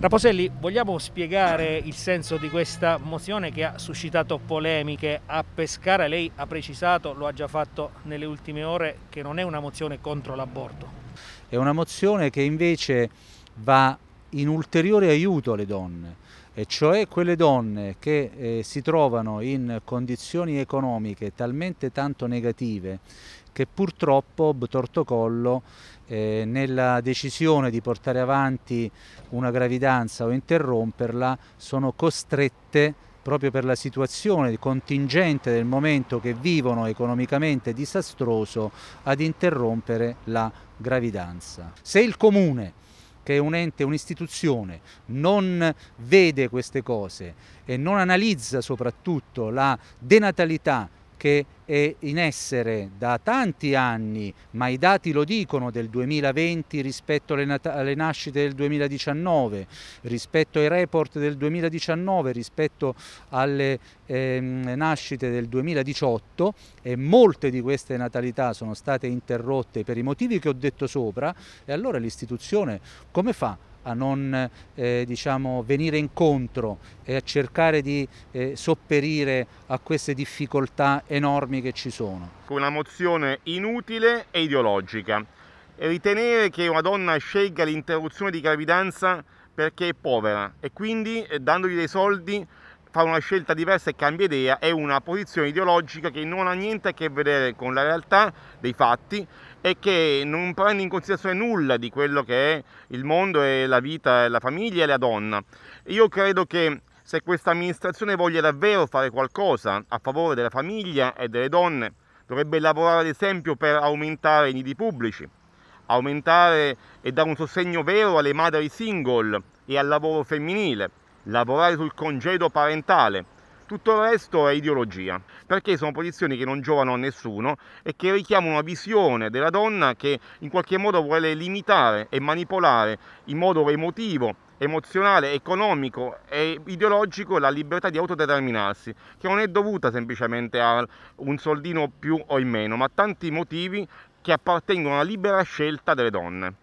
Raposelli, vogliamo spiegare il senso di questa mozione che ha suscitato polemiche a Pescara? Lei ha precisato, lo ha già fatto nelle ultime ore, che non è una mozione contro l'aborto. È una mozione che invece va in ulteriore aiuto alle donne e cioè quelle donne che eh, si trovano in condizioni economiche talmente tanto negative che purtroppo Btortocollo eh, nella decisione di portare avanti una gravidanza o interromperla sono costrette proprio per la situazione contingente del momento che vivono economicamente disastroso ad interrompere la gravidanza. Se il comune che un ente, un'istituzione non vede queste cose e non analizza soprattutto la denatalità che è in essere da tanti anni, ma i dati lo dicono, del 2020 rispetto alle, alle nascite del 2019, rispetto ai report del 2019, rispetto alle ehm, nascite del 2018 e molte di queste natalità sono state interrotte per i motivi che ho detto sopra e allora l'istituzione come fa a non eh, diciamo, venire incontro e a cercare di eh, sopperire a queste difficoltà enormi che ci sono. Una mozione inutile e ideologica. Ritenere che una donna scelga l'interruzione di gravidanza perché è povera e quindi eh, dandogli dei soldi fa una scelta diversa e cambia idea, è una posizione ideologica che non ha niente a che vedere con la realtà dei fatti e che non prende in considerazione nulla di quello che è il mondo e la vita la famiglia e la donna. Io credo che se questa amministrazione voglia davvero fare qualcosa a favore della famiglia e delle donne, dovrebbe lavorare ad esempio per aumentare i nidi pubblici, aumentare e dare un sostegno vero alle madri single e al lavoro femminile lavorare sul congedo parentale. Tutto il resto è ideologia, perché sono posizioni che non giovano a nessuno e che richiamano una visione della donna che in qualche modo vuole limitare e manipolare in modo emotivo, emozionale, economico e ideologico la libertà di autodeterminarsi, che non è dovuta semplicemente a un soldino più o in meno, ma a tanti motivi che appartengono alla libera scelta delle donne.